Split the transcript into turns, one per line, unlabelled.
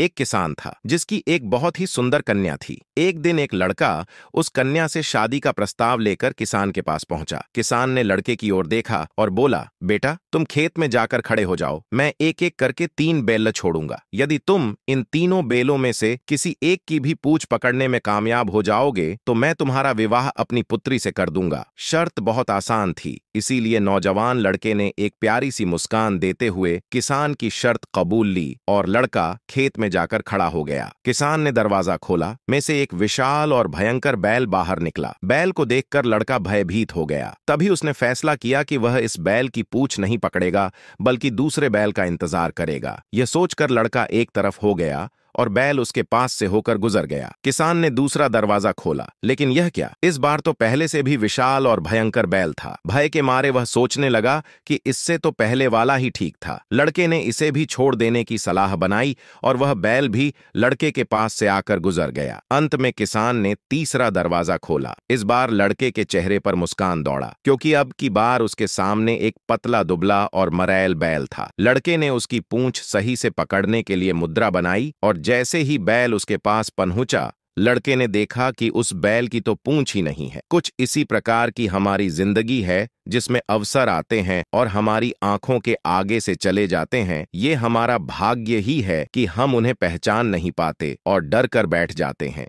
एक किसान था जिसकी एक बहुत ही सुंदर कन्या थी एक दिन एक लड़का उस कन्या से शादी का प्रस्ताव लेकर किसान के पास पहुंचा किसान ने लड़के की ओर देखा और बोला बेटा तुम खेत में जाकर खड़े हो जाओ मैं एक एक करके तीन बेल छोड़ूंगा यदि तुम इन तीनों बेलों में से किसी एक की भी पूछ पकड़ने में कामयाब हो जाओगे तो मैं तुम्हारा विवाह अपनी पुत्री से कर दूंगा शर्त बहुत आसान थी इसीलिए नौजवान लड़के ने एक प्यारी सी मुस्कान देते हुए किसान की शर्त कबूल ली और लड़का खेत में जाकर खड़ा हो गया किसान ने दरवाजा खोला में से एक विशाल और भयंकर बैल बाहर निकला बैल को देखकर लड़का भयभीत हो गया तभी उसने फैसला किया कि वह इस बैल की पूछ नहीं पकड़ेगा बल्कि दूसरे बैल का इंतजार करेगा यह सोचकर लड़का एक तरफ हो गया और बैल उसके पास से होकर गुजर गया किसान ने दूसरा दरवाजा खोला लेकिन यह क्या इस बार तो पहले से भी विशाल और भयंकर बैल था भय के मारे वह सोचने लगा कि इससे तो पहले वाला ही ठीक था लड़के ने इसे भी छोड़ देने की सलाह बनाई और वह बैल भी लड़के के पास से आकर गुजर गया अंत में किसान ने तीसरा दरवाजा खोला इस बार लड़के के चेहरे पर मुस्कान दौड़ा क्योंकि अब की बार उसके सामने एक पतला दुबला और मरैल बैल था लड़के ने उसकी पूंछ सही से पकड़ने के लिए मुद्रा बनाई और जैसे ही बैल उसके पास पहुंचा लड़के ने देखा कि उस बैल की तो पूंछ ही नहीं है कुछ इसी प्रकार की हमारी जिंदगी है जिसमें अवसर आते हैं और हमारी आंखों के आगे से चले जाते हैं ये हमारा भाग्य ही है कि हम उन्हें पहचान नहीं पाते और डर कर बैठ जाते हैं